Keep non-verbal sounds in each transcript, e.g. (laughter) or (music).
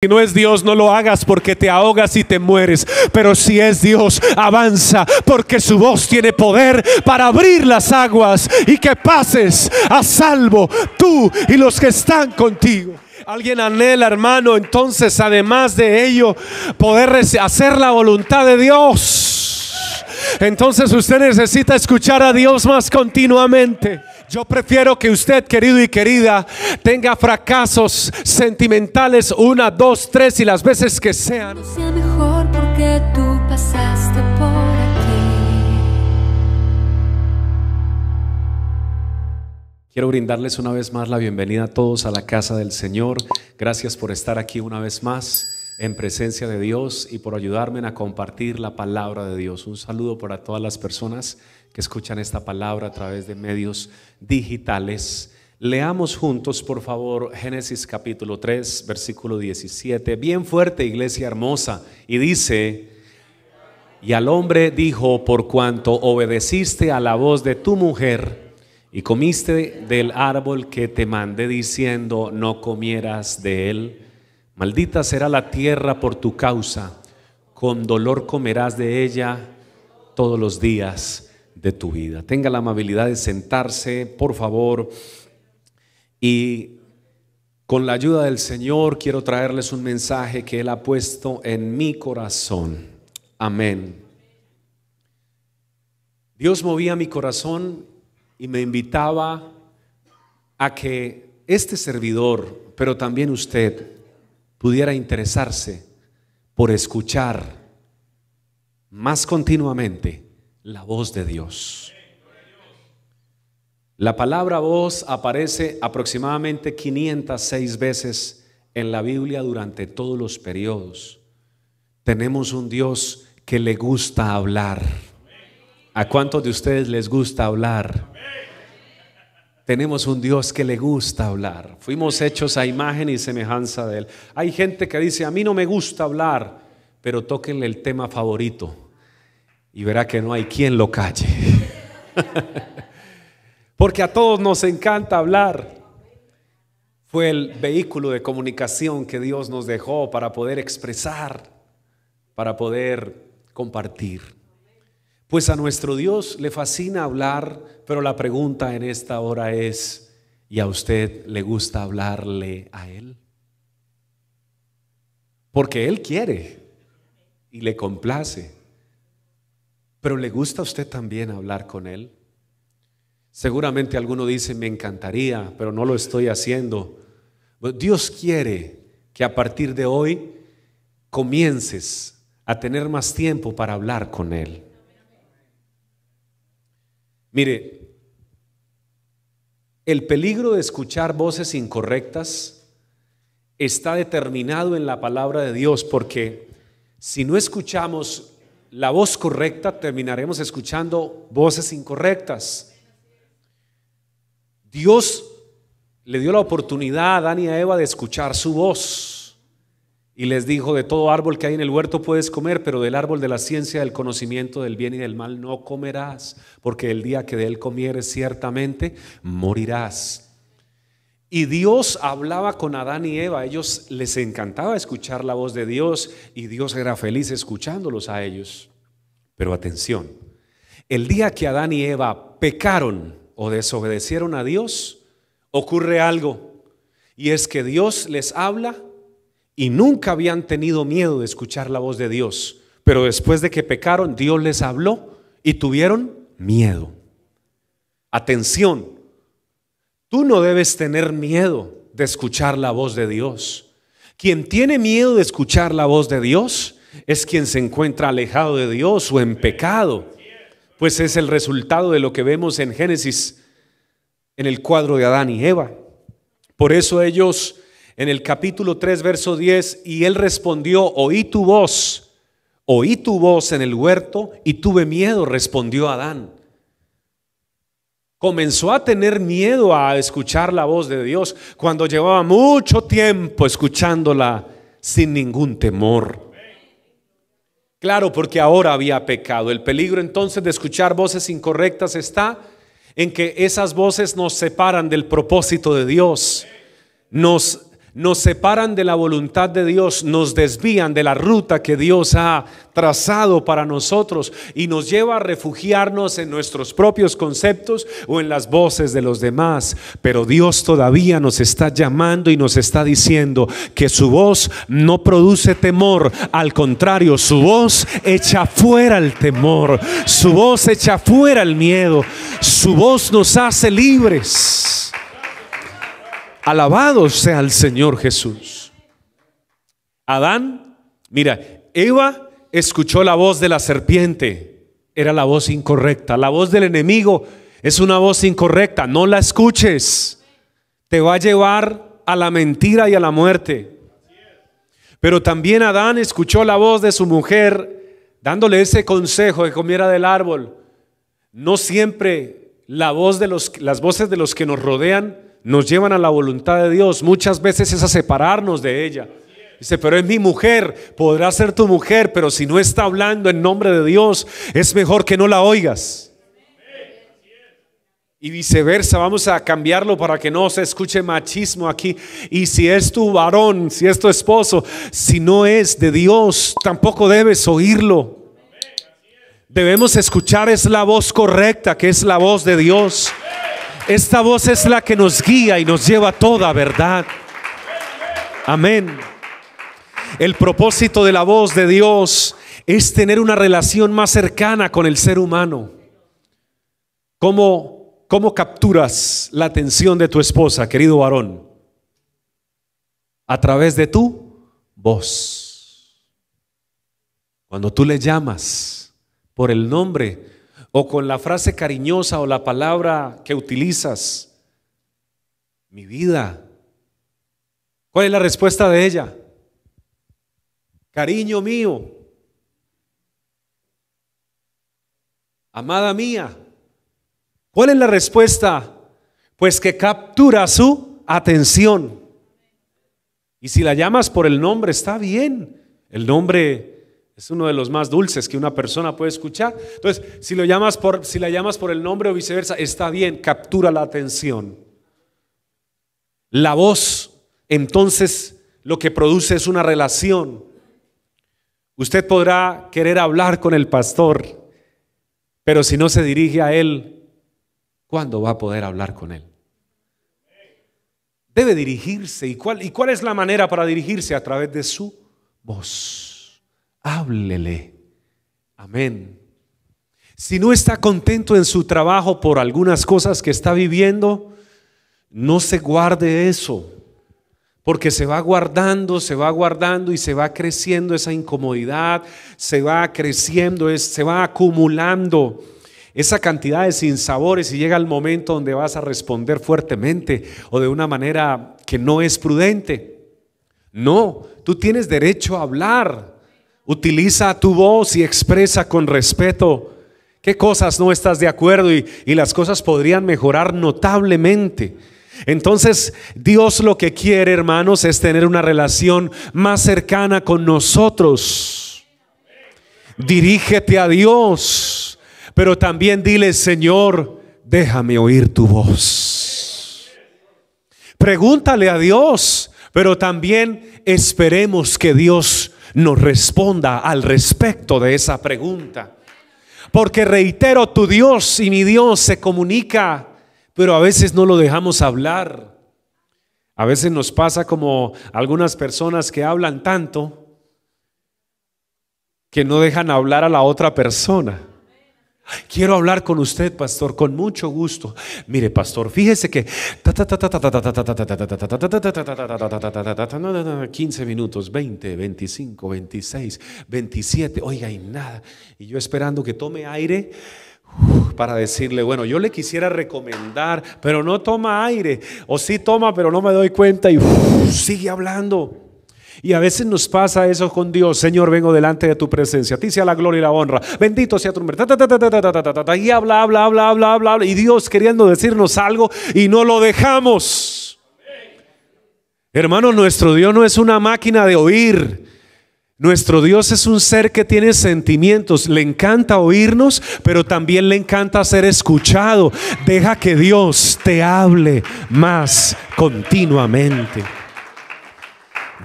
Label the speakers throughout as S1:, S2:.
S1: Si no es Dios, no lo hagas porque te ahogas y te mueres. Pero si es Dios, avanza porque su voz tiene poder para abrir las aguas y que pases a salvo tú y los que están contigo. Alguien anhela, hermano, entonces, además de ello, poder hacer la voluntad de Dios. Entonces usted necesita escuchar a Dios más continuamente. Yo prefiero que usted, querido y querida, tenga fracasos sentimentales una, dos, tres y las veces que sean. Quiero brindarles una vez más la bienvenida a todos a la casa del Señor. Gracias por estar aquí una vez más en presencia de Dios y por ayudarme a compartir la palabra de Dios. Un saludo para todas las personas que escuchan esta palabra a través de medios digitales. Leamos juntos, por favor, Génesis capítulo 3, versículo 17, bien fuerte, iglesia hermosa, y dice, y al hombre dijo, por cuanto obedeciste a la voz de tu mujer y comiste del árbol que te mandé diciendo, no comieras de él Maldita será la tierra por tu causa, con dolor comerás de ella todos los días de tu vida. Tenga la amabilidad de sentarse, por favor, y con la ayuda del Señor quiero traerles un mensaje que Él ha puesto en mi corazón. Amén. Dios movía mi corazón y me invitaba a que este servidor, pero también usted, pudiera interesarse por escuchar más continuamente la voz de Dios. La palabra voz aparece aproximadamente 506 veces en la Biblia durante todos los periodos. Tenemos un Dios que le gusta hablar. ¿A cuántos de ustedes les gusta hablar? tenemos un Dios que le gusta hablar. Fuimos hechos a imagen y semejanza de Él. Hay gente que dice, a mí no me gusta hablar, pero tóquenle el tema favorito y verá que no hay quien lo calle. (laughs) Porque a todos nos encanta hablar. Fue el vehículo de comunicación que Dios nos dejó para poder expresar, para poder compartir. Pues a nuestro Dios le fascina hablar, pero la pregunta en esta hora es, ¿y a usted le gusta hablarle a Él? Porque Él quiere y le complace, pero ¿le gusta a usted también hablar con Él? Seguramente alguno dice, me encantaría, pero no lo estoy haciendo. Dios quiere que a partir de hoy comiences a tener más tiempo para hablar con Él. Mire, el peligro de escuchar voces incorrectas está determinado en la palabra de Dios porque si no escuchamos la voz correcta, terminaremos escuchando voces incorrectas. Dios le dio la oportunidad a Dan y a Eva de escuchar su voz y les dijo, de todo árbol que hay en el huerto puedes comer, pero del árbol de la ciencia, del conocimiento del bien y del mal no comerás, porque el día que de él comieres ciertamente morirás. Y Dios hablaba con Adán y Eva, a ellos les encantaba escuchar la voz de Dios y Dios era feliz escuchándolos a ellos. Pero atención, el día que Adán y Eva pecaron o desobedecieron a Dios, ocurre algo, y es que Dios les habla y nunca habían tenido miedo de escuchar la voz de Dios. Pero después de que pecaron, Dios les habló y tuvieron miedo. Atención, tú no debes tener miedo de escuchar la voz de Dios. Quien tiene miedo de escuchar la voz de Dios es quien se encuentra alejado de Dios o en pecado, pues es el resultado de lo que vemos en Génesis, en el cuadro de Adán y Eva. Por eso ellos en el capítulo 3, verso 10, y él respondió, oí tu voz, oí tu voz en el huerto y tuve miedo, respondió Adán. Comenzó a tener miedo a escuchar la voz de Dios cuando llevaba mucho tiempo escuchándola sin ningún temor. Claro, porque ahora había pecado. El peligro entonces de escuchar voces incorrectas está en que esas voces nos separan del propósito de Dios, nos nos separan de la voluntad de Dios, nos desvían de la ruta que Dios ha trazado para nosotros y nos lleva a refugiarnos en nuestros propios conceptos o en las voces de los demás. Pero Dios todavía nos está llamando y nos está diciendo que su voz no produce temor, al contrario, su voz echa fuera el temor, su voz echa fuera el miedo, su voz nos hace libres. Alabado sea el Señor Jesús. Adán, mira, Eva escuchó la voz de la serpiente. Era la voz incorrecta. La voz del enemigo es una voz incorrecta. No la escuches. Te va a llevar a la mentira y a la muerte. Pero también Adán escuchó la voz de su mujer dándole ese consejo De comiera del árbol. No siempre la voz de los, las voces de los que nos rodean nos llevan a la voluntad de Dios, muchas veces es a separarnos de ella. Dice, pero es mi mujer, podrá ser tu mujer, pero si no está hablando en nombre de Dios, es mejor que no la oigas. Y viceversa, vamos a cambiarlo para que no se escuche machismo aquí. Y si es tu varón, si es tu esposo, si no es de Dios, tampoco debes oírlo. Debemos escuchar es la voz correcta, que es la voz de Dios. Esta voz es la que nos guía y nos lleva a toda verdad. Amén. El propósito de la voz de Dios es tener una relación más cercana con el ser humano. ¿Cómo, cómo capturas la atención de tu esposa, querido varón? A través de tu voz. Cuando tú le llamas por el nombre, o con la frase cariñosa o la palabra que utilizas? Mi vida. ¿Cuál es la respuesta de ella? Cariño mío. Amada mía. ¿Cuál es la respuesta? Pues que captura su atención. Y si la llamas por el nombre, está bien. El nombre es uno de los más dulces que una persona puede escuchar. Entonces, si, lo llamas por, si la llamas por el nombre o viceversa, está bien, captura la atención. La voz, entonces, lo que produce es una relación. Usted podrá querer hablar con el pastor, pero si no se dirige a él, ¿cuándo va a poder hablar con él? Debe dirigirse. ¿Y cuál, y cuál es la manera para dirigirse? A través de su voz háblele. Amén. Si no está contento en su trabajo por algunas cosas que está viviendo, no se guarde eso, porque se va guardando, se va guardando y se va creciendo esa incomodidad, se va creciendo, se va acumulando esa cantidad de sinsabores y llega el momento donde vas a responder fuertemente o de una manera que no es prudente. No, tú tienes derecho a hablar. Utiliza tu voz y expresa con respeto qué cosas no estás de acuerdo y, las cosas podrían mejorar notablemente. Entonces, Dios lo que quiere, hermanos, es tener una relación más cercana con nosotros. Dirígete a Dios, pero también dile, Señor, déjame oír tu voz. Pregúntale a Dios, pero también esperemos que Dios nos responda al respecto de esa pregunta. Porque reitero, tu Dios y mi Dios se comunica, pero a veces no lo dejamos hablar. A veces nos pasa como algunas personas que hablan tanto que no dejan hablar a la otra persona. Quiero hablar con usted, pastor, con mucho gusto. Mire, pastor, fíjese que 15 minutos, 20, 25, 26, 27, oiga, y nada. Y yo esperando que tome aire para decirle, bueno, yo le quisiera recomendar, pero no toma aire, o sí toma, pero no me doy cuenta y sigue hablando. Y a veces nos pasa eso con Dios. Señor, vengo delante de tu presencia. A ti sea la gloria y la honra. Bendito sea tu nombre. Y habla, habla, habla, habla, habla, Y Dios queriendo decirnos algo y no lo dejamos. Hermano nuestro Dios no es una máquina de oír. Nuestro Dios es un ser que tiene sentimientos, le encanta oírnos, pero también le encanta ser escuchado. Deja que Dios te hable más continuamente.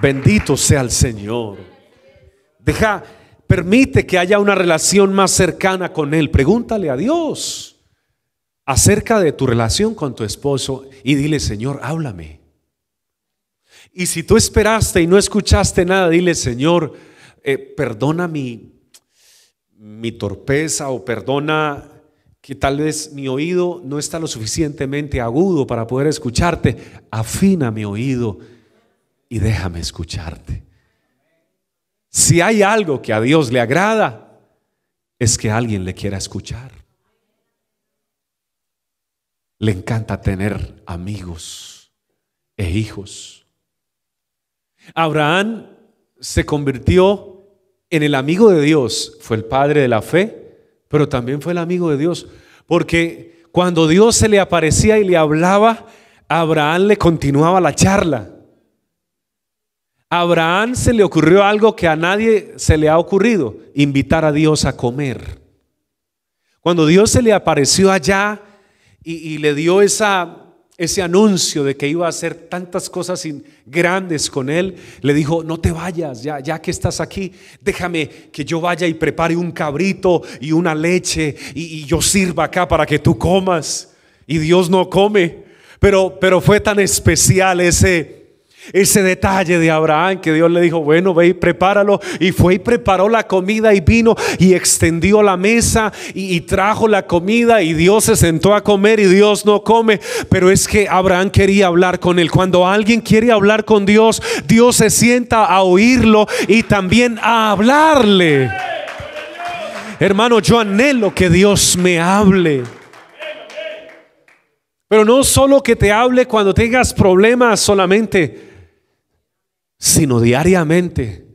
S1: Bendito sea el Señor. Deja, permite que haya una relación más cercana con Él. Pregúntale a Dios acerca de tu relación con tu esposo y dile, Señor, háblame. Y si tú esperaste y no escuchaste nada, dile, Señor, eh, perdona mi, mi torpeza o perdona que tal vez mi oído no está lo suficientemente agudo para poder escucharte. Afina mi oído y déjame escucharte. Si hay algo que a Dios le agrada, es que alguien le quiera escuchar. Le encanta tener amigos e hijos. Abraham se convirtió en el amigo de Dios, fue el padre de la fe, pero también fue el amigo de Dios, porque cuando Dios se le aparecía y le hablaba, Abraham le continuaba la charla. Abraham se le ocurrió algo que a nadie se le ha ocurrido, invitar a Dios a comer. Cuando Dios se le apareció allá y, le dio ese anuncio de que iba a hacer tantas cosas grandes con él, le dijo, no te vayas, ya, ya que estás aquí, déjame que yo vaya y prepare un cabrito y una leche y, y yo sirva acá para que tú comas. Y Dios no come, pero, pero fue tan especial ese ese detalle de Abraham que Dios le dijo, bueno, ve y prepáralo. Y fue y preparó la comida y vino y extendió la mesa y, trajo la comida y Dios se sentó a comer y Dios no come. Pero es que Abraham quería hablar con él. Cuando alguien quiere hablar con Dios, Dios se sienta a oírlo y también a hablarle. Hermano, yo anhelo que Dios me hable. Pero no solo que te hable cuando tengas problemas solamente sino diariamente.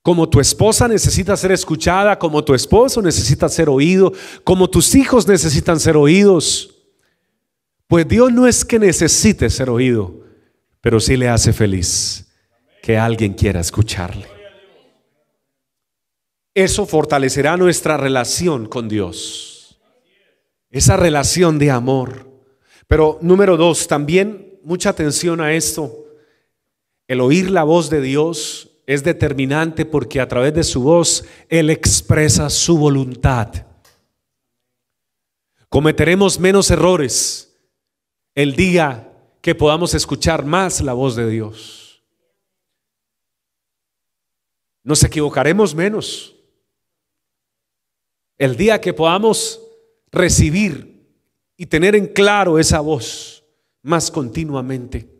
S1: Como tu esposa necesita ser escuchada, como tu esposo necesita ser oído, como tus hijos necesitan ser oídos. Pues Dios no es que necesite ser oído, pero sí le hace feliz que alguien quiera escucharle. Eso fortalecerá nuestra relación con Dios. Esa relación de amor. Pero número dos, también mucha atención a esto. El oír la voz de Dios es determinante porque a través de su voz Él expresa su voluntad. Cometeremos menos errores el día que podamos escuchar más la voz de Dios. Nos equivocaremos menos el día que podamos recibir y tener en claro esa voz más continuamente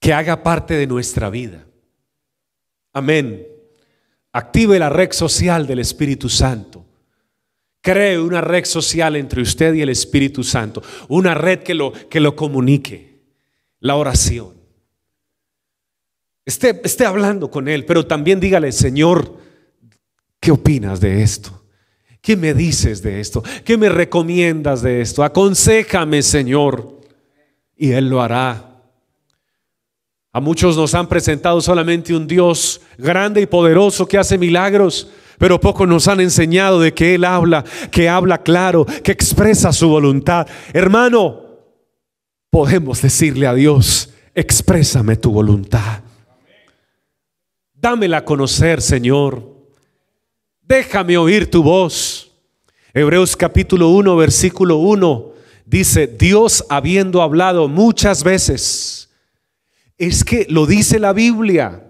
S1: que haga parte de nuestra vida. Amén. Active la red social del Espíritu Santo. Cree una red social entre usted y el Espíritu Santo. Una red que lo, que lo comunique. La oración. Esté, esté hablando con Él, pero también dígale, Señor, ¿qué opinas de esto? ¿Qué me dices de esto? ¿Qué me recomiendas de esto? Aconsejame, Señor. Y Él lo hará. A muchos nos han presentado solamente un Dios grande y poderoso que hace milagros, pero pocos nos han enseñado de que Él habla, que habla claro, que expresa su voluntad. Hermano, podemos decirle a Dios, exprésame tu voluntad. Dámela a conocer, Señor. Déjame oír tu voz. Hebreos capítulo 1, versículo 1 dice, Dios habiendo hablado muchas veces, es que lo dice la Biblia.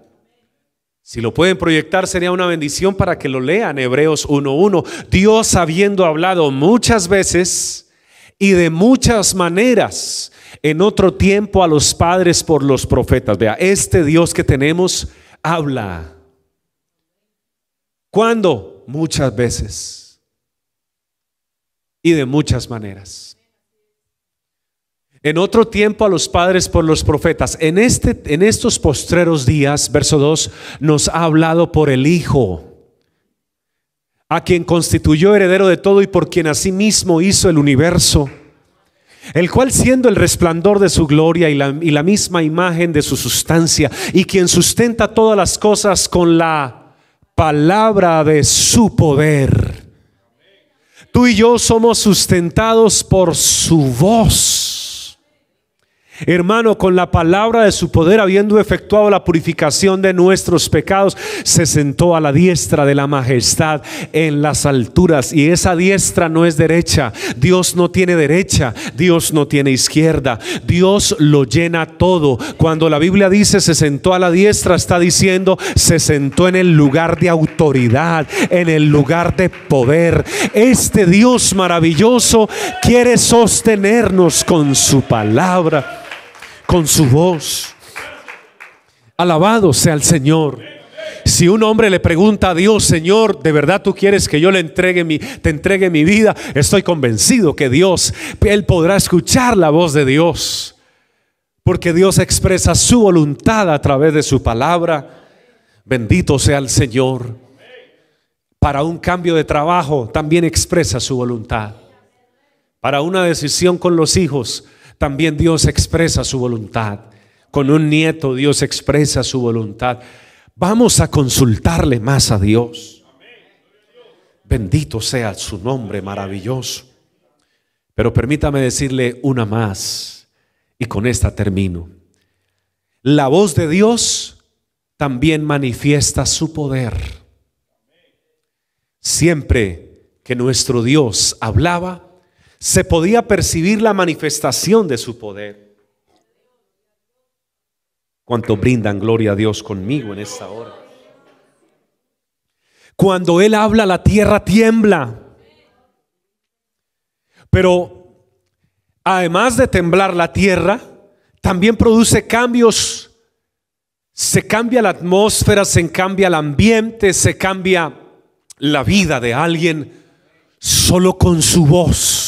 S1: Si lo pueden proyectar sería una bendición para que lo lean Hebreos 1.1. Dios habiendo hablado muchas veces y de muchas maneras en otro tiempo a los padres por los profetas. Vea, este Dios que tenemos habla. ¿Cuándo? Muchas veces. Y de muchas maneras. En otro tiempo a los padres por los profetas. En, este, en estos postreros días, verso 2, nos ha hablado por el Hijo, a quien constituyó heredero de todo y por quien asimismo hizo el universo el cual siendo el resplandor de su gloria y la, misma imagen de su sustancia, y quien sustenta todas las cosas con la palabra de su poder. Tú y yo somos sustentados por su voz. Hermano, con la palabra de su poder, habiendo efectuado la purificación de nuestros pecados, se sentó a la diestra de la majestad en las alturas. Y esa diestra no es derecha. Dios no tiene derecha. Dios no tiene izquierda. Dios lo llena todo. Cuando la Biblia dice se sentó a la diestra, está diciendo se sentó en el lugar de autoridad, en el lugar de poder. Este Dios maravilloso quiere sostenernos con su palabra con su voz. Alabado sea el Señor. Si un hombre le pregunta a Dios, Señor, ¿de verdad tú quieres que yo le entregue mi, te entregue mi vida? Estoy convencido que Dios, Él podrá escuchar la voz de Dios. Porque Dios expresa su voluntad a través de su palabra. Bendito sea el Señor. Para un cambio de trabajo también expresa su voluntad. Para una decisión con los hijos también Dios expresa su voluntad. Con un nieto Dios expresa su voluntad. Vamos a consultarle más a Dios. Bendito sea su nombre maravilloso. Pero permítame decirle una más y con esta termino. La voz de Dios también manifiesta su poder. Siempre que nuestro Dios hablaba, se podía percibir la manifestación de su poder. Cuánto brindan gloria a Dios conmigo en esta hora. Cuando Él habla, la tierra tiembla. Pero además de temblar la tierra, también produce cambios. Se cambia la atmósfera, se cambia el ambiente, se cambia la vida de alguien solo con su voz.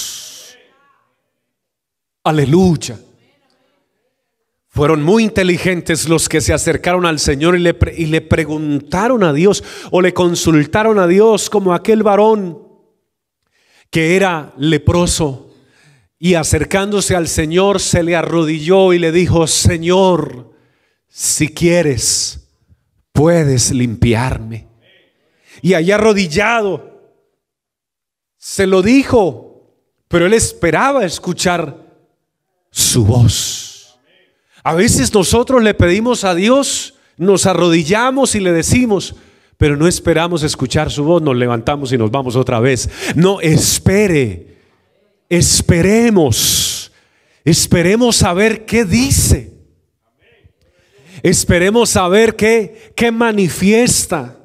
S1: Aleluya. Fueron muy inteligentes los que se acercaron al Señor y le, y le, preguntaron a Dios o le consultaron a Dios como aquel varón que era leproso y acercándose al Señor se le arrodilló y le dijo, Señor, si quieres, puedes limpiarme. Y allá arrodillado, se lo dijo, pero él esperaba escuchar su voz. A veces nosotros le pedimos a Dios, nos arrodillamos y le decimos, pero no esperamos escuchar su voz, nos levantamos y nos vamos otra vez. No, espere, esperemos, esperemos saber qué dice, esperemos saber qué, qué manifiesta.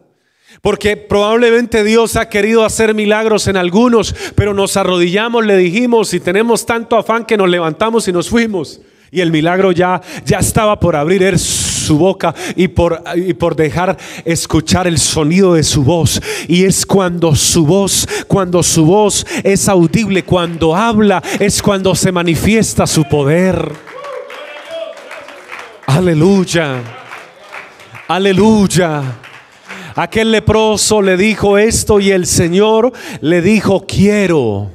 S1: Porque probablemente Dios ha querido hacer milagros en algunos, pero nos arrodillamos, le dijimos y tenemos tanto afán que nos levantamos y nos fuimos. Y el milagro ya, ya estaba por abrir er su boca y por, y por dejar escuchar el sonido de su voz. Y es cuando su voz, cuando su voz es audible, cuando habla, es cuando se manifiesta su poder. Aleluya. Aleluya. Aquel leproso le dijo esto y el Señor le dijo, quiero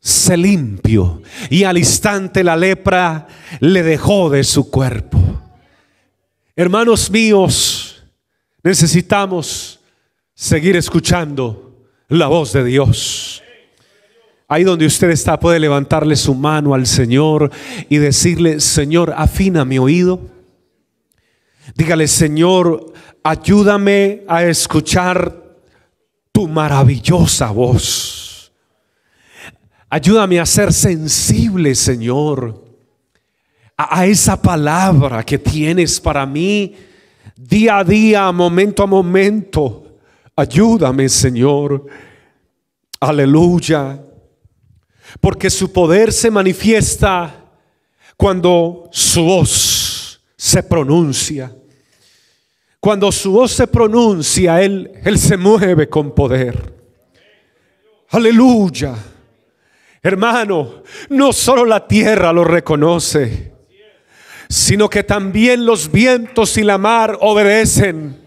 S1: se limpio. Y al instante la lepra le dejó de su cuerpo. Hermanos míos, necesitamos seguir escuchando la voz de Dios. Ahí donde usted está puede levantarle su mano al Señor y decirle, Señor, afina mi oído. Dígale, Señor, ayúdame a escuchar tu maravillosa voz. Ayúdame a ser sensible, Señor, a, esa palabra que tienes para mí día a día, momento a momento. Ayúdame, Señor. Aleluya. Porque su poder se manifiesta cuando su voz se pronuncia. Cuando su voz se pronuncia, Él, él se mueve con poder. Aleluya. Hermano, no solo la tierra lo reconoce, sino que también los vientos y la mar obedecen.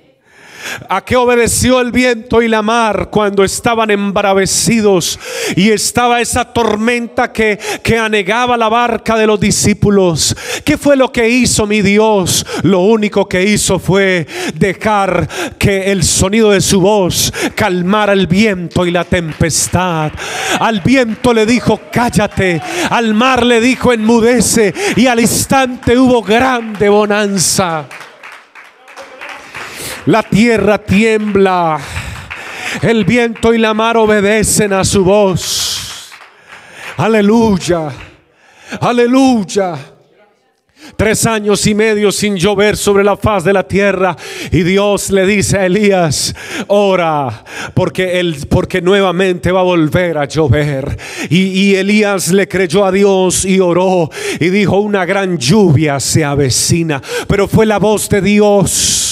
S1: ¿A qué obedeció el viento y la mar cuando estaban embravecidos y estaba esa tormenta que, que anegaba la barca de los discípulos? ¿Qué fue lo que hizo mi Dios? Lo único que hizo fue dejar que el sonido de su voz calmara el viento y la tempestad. Al viento le dijo, cállate. Al mar le dijo, enmudece. Y al instante hubo grande bonanza. La tierra tiembla. El viento y la mar obedecen a su voz. Aleluya. Aleluya. Tres años y medio sin llover sobre la faz de la tierra. Y Dios le dice a Elías, ora, porque, él, porque nuevamente va a volver a llover. Y, y Elías le creyó a Dios y oró. Y dijo, una gran lluvia se avecina. Pero fue la voz de Dios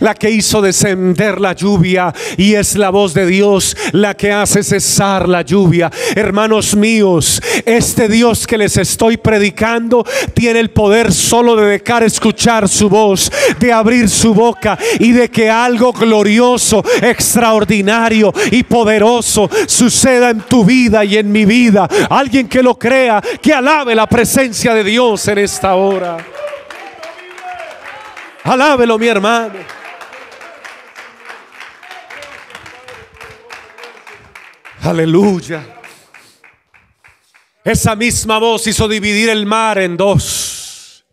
S1: la que hizo descender la lluvia y es la voz de Dios la que hace cesar la lluvia. Hermanos míos, este Dios que les estoy predicando tiene el poder solo de dejar escuchar su voz, de abrir su boca y de que algo glorioso, extraordinario y poderoso suceda en tu vida y en mi vida. Alguien que lo crea, que alabe la presencia de Dios en esta hora. Alábelo, mi hermano. Aleluya. Esa misma voz hizo dividir el mar en dos.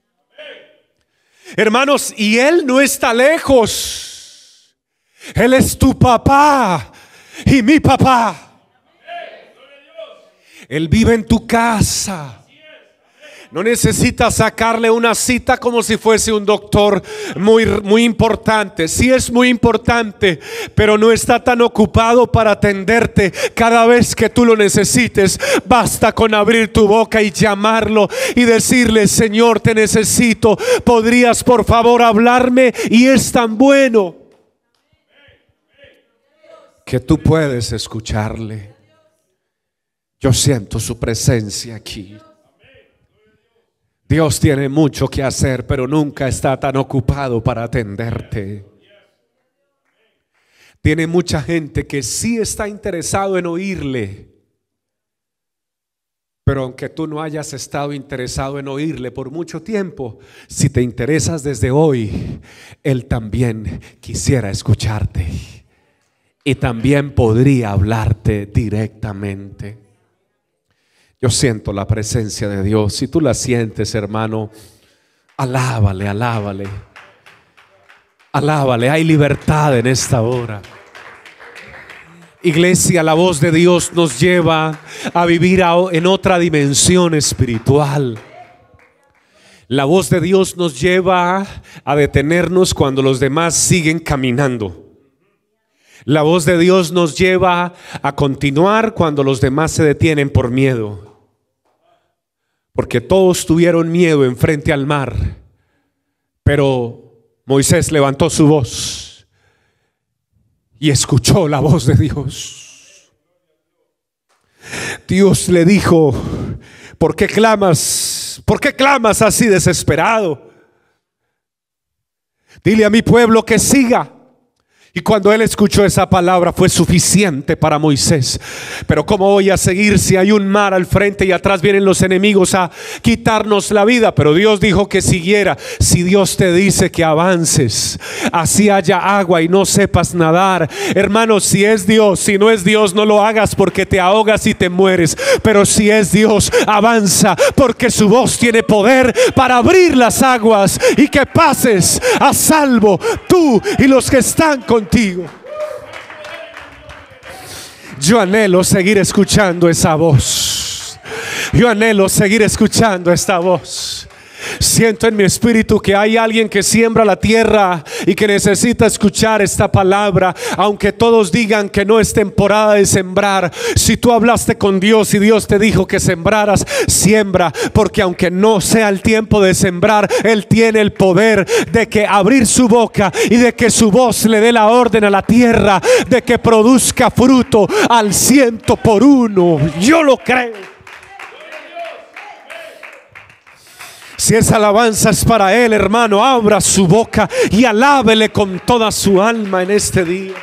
S1: Hermanos, y Él no está lejos. Él es tu papá y mi papá. Él vive en tu casa. No necesitas sacarle una cita como si fuese un doctor muy, muy importante. Si es muy importante, pero no está tan ocupado para atenderte cada vez que tú lo necesites. Basta con abrir tu boca y llamarlo y decirle, Señor, te necesito. ¿Podrías por favor hablarme? Y es tan bueno que tú puedes escucharle. Yo siento su presencia aquí. Dios tiene mucho que hacer, pero nunca está tan ocupado para atenderte. Tiene mucha gente que sí está interesado en oírle, pero aunque tú no hayas estado interesado en oírle por mucho tiempo, si te interesas desde hoy, Él también quisiera escucharte y también podría hablarte directamente. Yo siento la presencia de Dios. Si tú la sientes, hermano, alábale, alábale. Alábale, hay libertad en esta hora. Iglesia, la voz de Dios nos lleva a vivir en otra dimensión espiritual. La voz de Dios nos lleva a detenernos cuando los demás siguen caminando. La voz de Dios nos lleva a continuar cuando los demás se detienen por miedo porque todos tuvieron miedo enfrente al mar. Pero Moisés levantó su voz y escuchó la voz de Dios. Dios le dijo, ¿por qué clamas? ¿Por qué clamas así desesperado? Dile a mi pueblo que siga. Y cuando él escuchó esa palabra fue suficiente para Moisés. Pero ¿cómo voy a seguir si hay un mar al frente y atrás vienen los enemigos a quitarnos la vida? Pero Dios dijo que siguiera. Si Dios te dice que avances, así haya agua y no sepas nadar. Hermano, si es Dios, si no es Dios, no lo hagas porque te ahogas y te mueres. Pero si es Dios, avanza porque su voz tiene poder para abrir las aguas y que pases a salvo tú y los que están contigo contigo. Yo anhelo seguir escuchando esa voz. Yo anhelo seguir escuchando esta voz. Siento en mi espíritu que hay alguien que siembra la tierra y que necesita escuchar esta palabra, aunque todos digan que no es temporada de sembrar. Si tú hablaste con Dios y Dios te dijo que sembraras, siembra, porque aunque no sea el tiempo de sembrar, Él tiene el poder de que abrir su boca y de que su voz le dé la orden a la tierra de que produzca fruto al ciento por uno. Yo lo creo. Si esa alabanza es para Él, hermano, abra su boca y alábele con toda su alma en este día.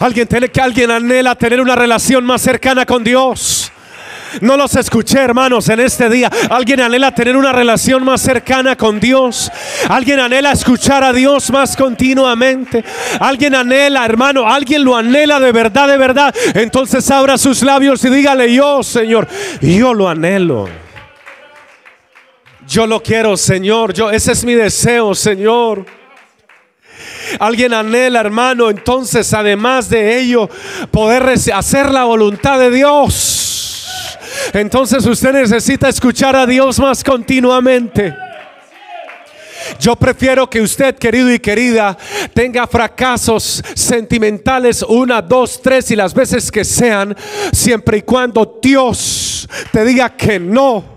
S1: Alguien tiene que alguien anhela tener una relación más cercana con Dios. No los escuché, hermanos, en este día. Alguien anhela tener una relación más cercana con Dios. Alguien anhela escuchar a Dios más continuamente. Alguien anhela, hermano, alguien lo anhela de verdad, de verdad. Entonces abra sus labios y dígale, yo, Señor, yo lo anhelo. Yo lo quiero, Señor. Yo, ese es mi deseo, Señor. Alguien anhela, hermano, entonces, además de ello, poder hacer la voluntad de Dios entonces usted necesita escuchar a Dios más continuamente. Yo prefiero que usted, querido y querida, tenga fracasos sentimentales una, dos, tres y las veces que sean, siempre y cuando Dios te diga que no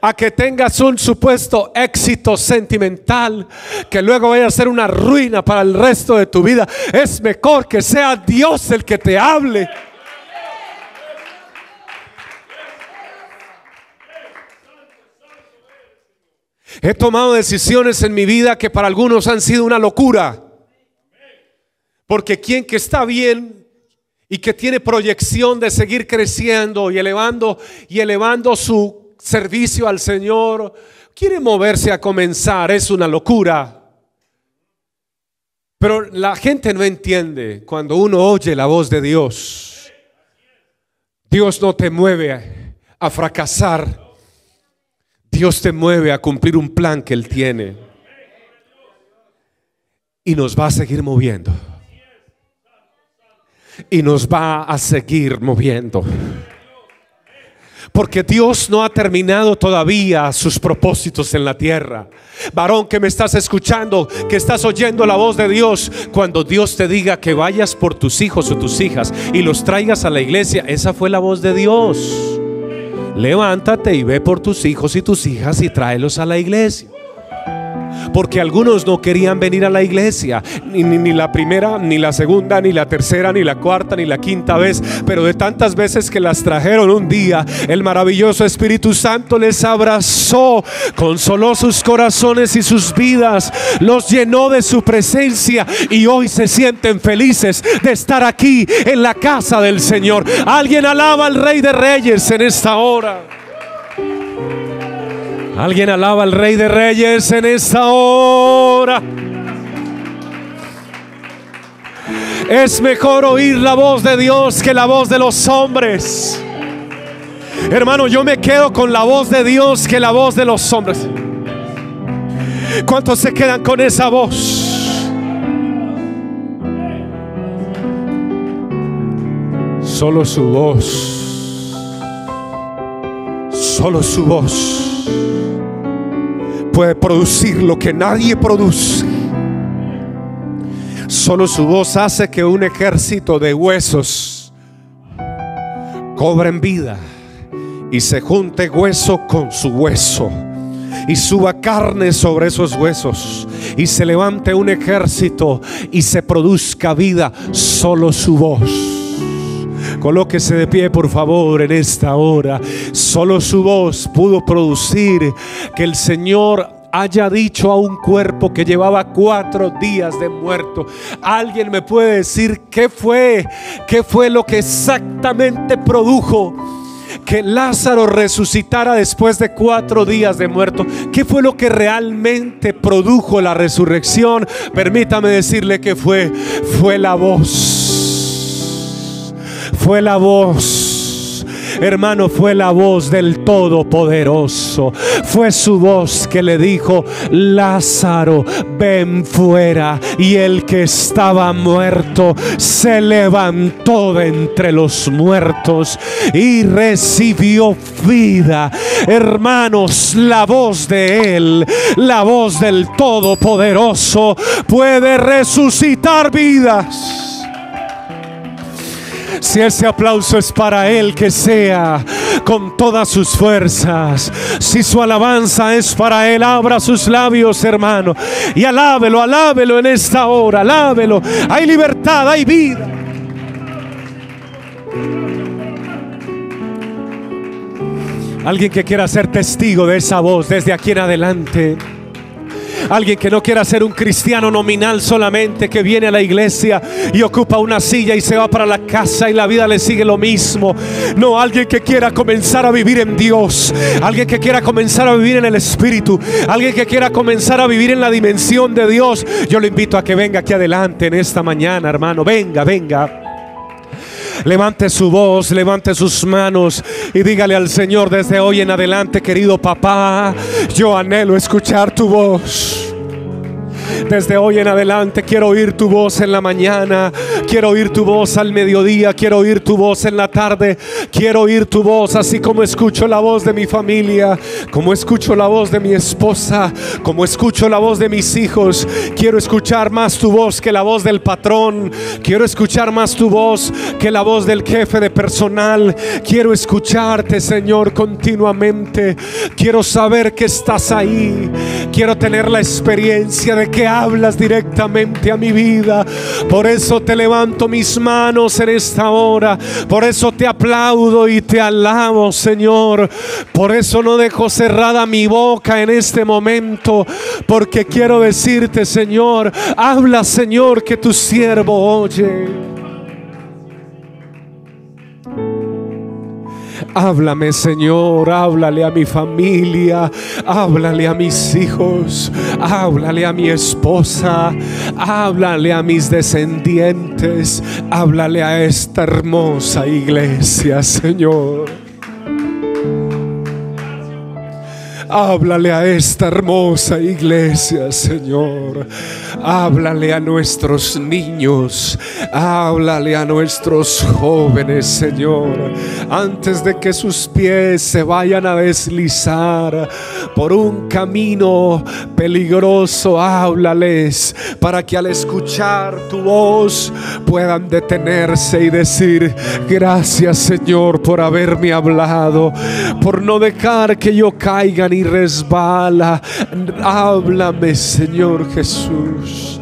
S1: a que tengas un supuesto éxito sentimental que luego vaya a ser una ruina para el resto de tu vida. Es mejor que sea Dios el que te hable. He tomado decisiones en mi vida que para algunos han sido una locura. Porque quien que está bien y que tiene proyección de seguir creciendo y elevando y elevando su servicio al Señor, quiere moverse a comenzar, es una locura. Pero la gente no entiende cuando uno oye la voz de Dios. Dios no te mueve a fracasar. Dios te mueve a cumplir un plan que Él tiene. Y nos va a seguir moviendo. Y nos va a seguir moviendo. Porque Dios no ha terminado todavía sus propósitos en la tierra. Varón que me estás escuchando, que estás oyendo la voz de Dios, cuando Dios te diga que vayas por tus hijos o tus hijas y los traigas a la iglesia, esa fue la voz de Dios levántate y ve por tus hijos y tus hijas y tráelos a la iglesia. Porque algunos no querían venir a la iglesia, ni, la primera, ni la segunda, ni la tercera, ni la cuarta, ni la quinta vez. Pero de tantas veces que las trajeron un día, el maravilloso Espíritu Santo les abrazó, consoló sus corazones y sus vidas, los llenó de su presencia y hoy se sienten felices de estar aquí en la casa del Señor. Alguien alaba al Rey de Reyes en esta hora. Alguien alaba al Rey de Reyes en esa hora. Es mejor oír la voz de Dios que la voz de los hombres. Hermano, yo me quedo con la voz de Dios que la voz de los hombres. ¿Cuántos se quedan con esa voz? Solo su voz. Solo su voz puede producir lo que nadie produce. Solo su voz hace que un ejército de huesos cobren vida y se junte hueso con su hueso y suba carne sobre esos huesos y se levante un ejército y se produzca vida. Solo su voz. Colóquese de pie, por favor, en esta hora. Solo su voz pudo producir que el Señor haya dicho a un cuerpo que llevaba cuatro días de muerto. Alguien me puede decir qué fue, qué fue lo que exactamente produjo que Lázaro resucitara después de cuatro días de muerto. ¿Qué fue lo que realmente produjo la resurrección? Permítame decirle que fue, fue la voz fue la voz. Hermano, fue la voz del Todopoderoso. Fue su voz que le dijo, Lázaro, ven fuera. Y el que estaba muerto se levantó de entre los muertos y recibió vida. Hermanos, la voz de Él, la voz del Todopoderoso, puede resucitar vidas. Si ese aplauso es para Él, que sea con todas sus fuerzas. Si su alabanza es para Él, abra sus labios, hermano. Y alábelo, alábelo en esta hora, alábelo. Hay libertad, hay vida. Alguien que quiera ser testigo de esa voz desde aquí en adelante. Alguien que no quiera ser un cristiano nominal solamente, que viene a la iglesia y ocupa una silla y se va para la casa y la vida le sigue lo mismo. No, alguien que quiera comenzar a vivir en Dios. Alguien que quiera comenzar a vivir en el Espíritu. Alguien que quiera comenzar a vivir en la dimensión de Dios. Yo lo invito a que venga aquí adelante en esta mañana, hermano. Venga, venga. Levante su voz, levante sus manos y dígale al Señor desde hoy en adelante, querido papá, yo anhelo escuchar tu voz. Desde hoy en adelante quiero oír tu voz en la mañana. Quiero oír tu voz al mediodía, quiero oír tu voz en la tarde, quiero oír tu voz así como escucho la voz de mi familia, como escucho la voz de mi esposa, como escucho la voz de mis hijos. Quiero escuchar más tu voz que la voz del patrón. Quiero escuchar más tu voz que la voz del jefe de personal. Quiero escucharte, Señor, continuamente. Quiero saber que estás ahí. Quiero tener la experiencia de que hablas directamente a mi vida. Por eso te levanto mis manos en esta hora. Por eso te aplaudo y te alabo, Señor. Por eso no dejo cerrada mi boca en este momento. Porque quiero decirte, Señor, habla, Señor, que tu siervo oye. Háblame Señor, háblale a mi familia, háblale a mis hijos, háblale a mi esposa, háblale a mis descendientes, háblale a esta hermosa iglesia, Señor. Háblale a esta hermosa iglesia, Señor. Háblale a nuestros niños. Háblale a nuestros jóvenes, Señor. Antes de que sus pies se vayan a deslizar por un camino peligroso, háblales para que al escuchar tu voz puedan detenerse y decir, gracias Señor por haberme hablado, por no dejar que yo caiga ni y resbala. Háblame, Señor Jesús.